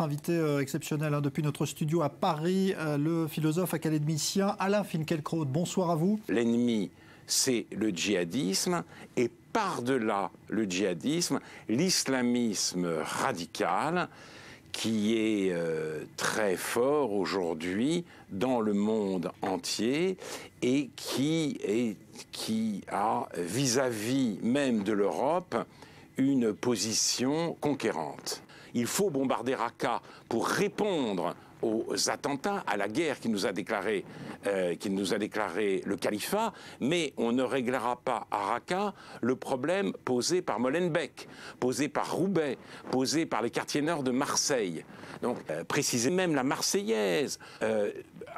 invité euh, exceptionnel hein, depuis notre studio à Paris, euh, le philosophe académicien Alain finkelkraut Bonsoir à vous. L'ennemi, c'est le djihadisme et par-delà le djihadisme, l'islamisme radical qui est euh, très fort aujourd'hui dans le monde entier et qui, est, qui a vis à -vis même de l'Europe une position conquérante. Il faut bombarder Raqqa pour répondre aux attentats, à la guerre qui nous a déclaré, euh, nous a déclaré le califat, mais on ne réglera pas à Raqqa le problème posé par Molenbeek, posé par Roubaix, posé par les quartiers nord de Marseille. Donc, euh, préciser même la Marseillaise. Euh,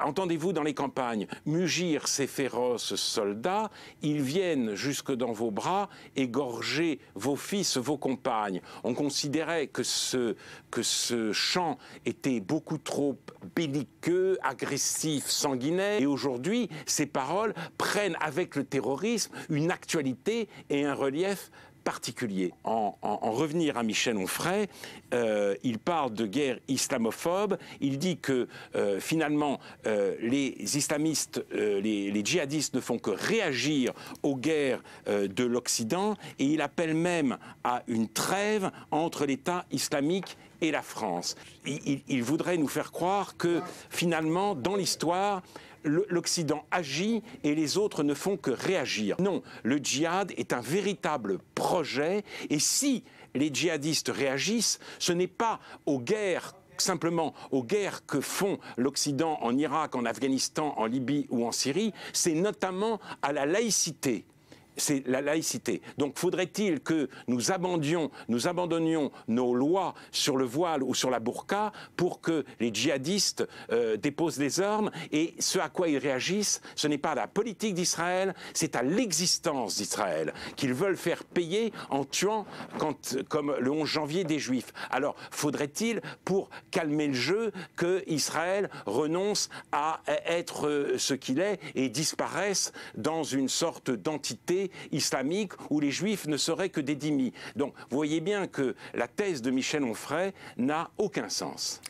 entendez-vous dans les campagnes mugir ces féroces soldats, ils viennent jusque dans vos bras égorger vos fils, vos compagnes. On considérait que ce, que ce chant était beaucoup trop belliqueux, agressif, sanguinaire, et aujourd'hui, ces paroles prennent avec le terrorisme une actualité et un relief particulier. En, revenir à Michel Onfray, euh, il parle de guerre islamophobe, il dit que euh, finalement euh, les islamistes, les, djihadistes ne font que réagir aux guerres de l'Occident et il appelle même à une trêve entre l'État islamique et la France. il voudrait nous faire croire que finalement, dans l'histoire, l'Occident agit et les autres ne font que réagir. Non, le djihad est un véritable projet et si les djihadistes réagissent, ce n'est pas aux guerres simplement aux guerres que font l'Occident en Irak, en Afghanistan, en Libye ou en Syrie, c'est notamment à la laïcité c'est la laïcité. Donc faudrait-il que nous abandonnions, nos lois sur le voile ou sur la burqa pour que les djihadistes euh, déposent des armes et ce à quoi ils réagissent, ce n'est pas à la politique d'Israël, c'est à l'existence d'Israël qu'ils veulent faire payer en tuant comme le 11 janvier des Juifs. Alors faudrait-il pour calmer le jeu que Israël renonce à être euh, ce qu'il est et disparaisse dans une sorte d'entité islamique où les juifs ne seraient que des dîmis. Donc, vous voyez bien que la thèse de Michel Onfray n'a aucun sens.